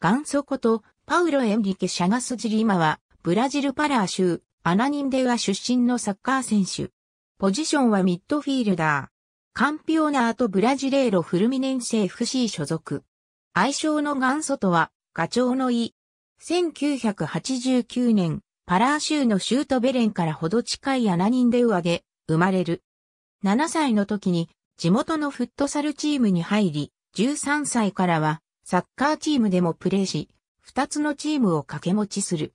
元祖ことパウロ・エンリケ・シャガスジリマは、ブラジルパラー州、アナニンデは出身のサッカー選手。ポジションはミッドフィールダー。カンピオナーとブラジレーロ・フルミネンセ FC 所属。愛称の元祖とは、ガチョウの意。1989年、パラー州のシュートベレンからほど近いアナニンデウアで生まれる。7歳の時に、地元のフットサルチームに入り、13歳からは、サッカーチームでもプレーし、二つのチームを掛け持ちする。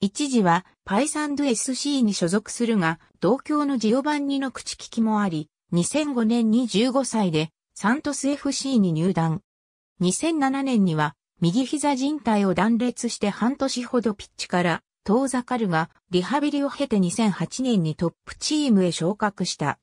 一時はパイサンド SC に所属するが、同郷のジオバンニの口利きもあり、2005年に15歳でサントス FC に入団。2007年には右膝靭帯を断裂して半年ほどピッチから遠ざかるが、リハビリを経て2008年にトップチームへ昇格した。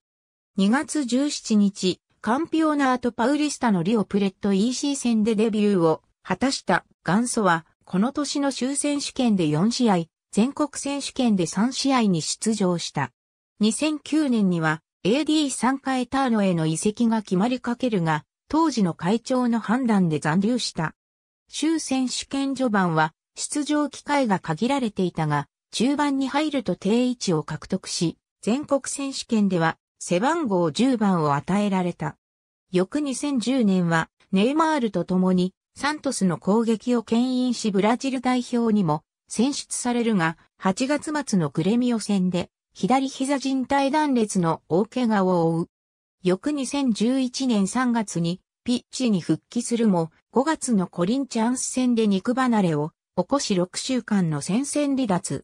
2月17日、カンピオナート・パウリスタのリオプレット EC 戦でデビューを果たした元祖は、この年の州選手権で4試合、全国選手権で3試合に出場した。2009年には AD3 回ターノへの移籍が決まりかけるが、当時の会長の判断で残留した。州選手権序盤は出場機会が限られていたが、中盤に入ると定位置を獲得し、全国選手権では背番号10番を与えられた。翌2010年は、ネイマールと共に、サントスの攻撃を牽引しブラジル代表にも選出されるが、8月末のグレミオ戦で、左膝靭帯断裂の大怪我を負う。翌2011年3月にピッチに復帰するも、5月のコリンチャンス戦で肉離れを起こし6週間の戦線離脱。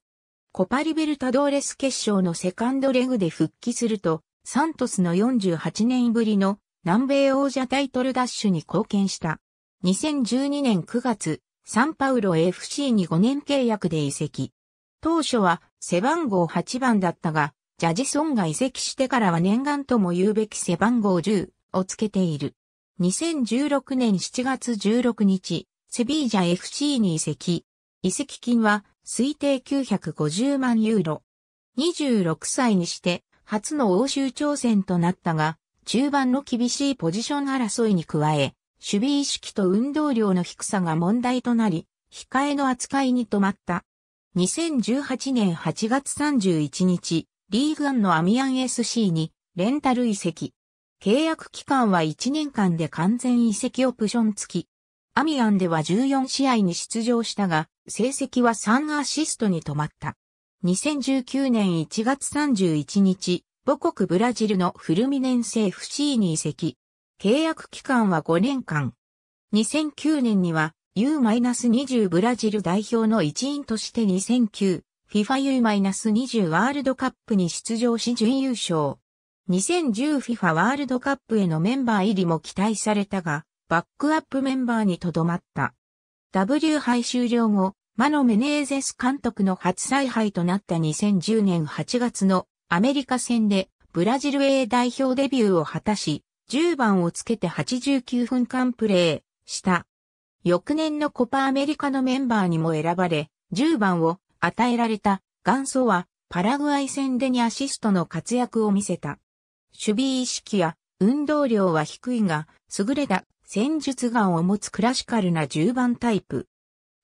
コパリベルタドーレス決勝のセカンドレグで復帰すると、サントスの48年ぶりの南米王者タイトルダッシュに貢献した。2012年9月、サンパウロ FC に5年契約で移籍。当初は背番号8番だったが、ジャジソンが移籍してからは念願とも言うべき背番号10をつけている。2016年7月16日、セビージャ FC に移籍。移籍金は推定950万ユーロ。26歳にして初の欧州挑戦となったが、中盤の厳しいポジション争いに加え、守備意識と運動量の低さが問題となり、控えの扱いに止まった。2018年8月31日、リーグアンのアミアン SC にレンタル移籍。契約期間は1年間で完全移籍オプション付き。アミアンでは14試合に出場したが、成績は3アシストに止まった。2019年1月31日、母国ブラジルのフルミネンセ FC に移籍。契約期間は5年間。2009年には U-20 ブラジル代表の一員として2009 FIFA U-20 ワールドカップに出場し準優勝。2010 FIFA ワールドカップへのメンバー入りも期待されたが、バックアップメンバーにとどまった。W 杯終了後、マノ・メネーゼス監督の初采配となった2010年8月のアメリカ戦でブラジル A 代表デビューを果たし、10番をつけて89分間プレーした。翌年のコパアメリカのメンバーにも選ばれ、10番を与えられた元祖はパラグアイ戦でにアシストの活躍を見せた。守備意識や運動量は低いが、優れた戦術眼を持つクラシカルな10番タイプ。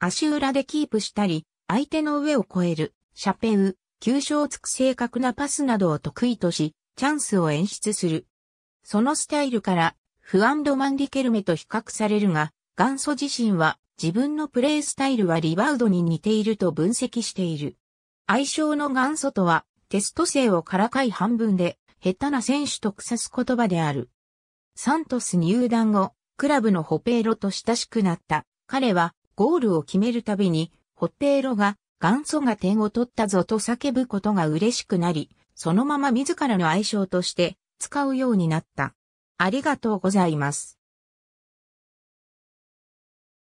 足裏でキープしたり、相手の上を越える、シャペウ、急所をつく正確なパスなどを得意とし、チャンスを演出する。そのスタイルから、フアンド・マン・リケルメと比較されるが、元祖自身は自分のプレースタイルはリバウドに似ていると分析している。相性の元祖とは、テスト性をからかい半分で、下手な選手と腐す言葉である。サントス入団後、クラブのホペーロと親しくなった。彼は、ゴールを決めるたびに、ホッテーロが元祖が点を取ったぞと叫ぶことが嬉しくなり、そのまま自らの愛称として使うようになった。ありがとうございます。